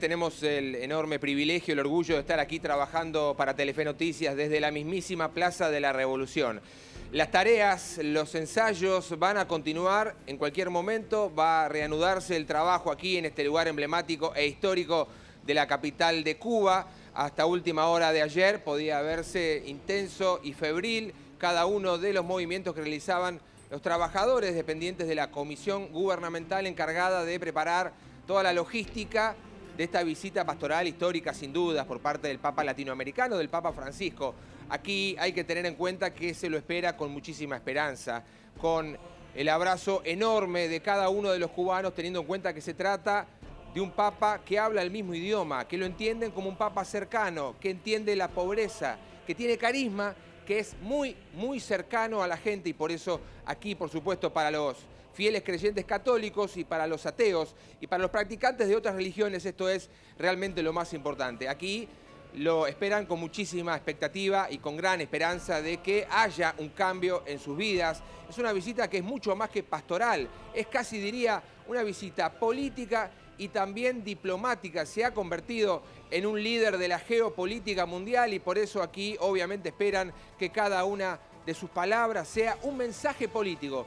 Tenemos el enorme privilegio, el orgullo de estar aquí trabajando para Telefe Noticias desde la mismísima Plaza de la Revolución. Las tareas, los ensayos van a continuar en cualquier momento, va a reanudarse el trabajo aquí en este lugar emblemático e histórico de la capital de Cuba. Hasta última hora de ayer podía verse intenso y febril cada uno de los movimientos que realizaban los trabajadores dependientes de la comisión gubernamental encargada de preparar toda la logística de esta visita pastoral histórica, sin dudas, por parte del Papa latinoamericano, del Papa Francisco. Aquí hay que tener en cuenta que se lo espera con muchísima esperanza, con el abrazo enorme de cada uno de los cubanos, teniendo en cuenta que se trata de un papa que habla el mismo idioma, que lo entienden como un papa cercano, que entiende la pobreza, que tiene carisma que es muy, muy cercano a la gente y por eso aquí, por supuesto, para los fieles creyentes católicos y para los ateos y para los practicantes de otras religiones esto es realmente lo más importante. Aquí lo esperan con muchísima expectativa y con gran esperanza de que haya un cambio en sus vidas. Es una visita que es mucho más que pastoral, es casi diría una visita política y también diplomática. Se ha convertido en un líder de la geopolítica mundial y por eso aquí obviamente esperan que cada una de sus palabras sea un mensaje político.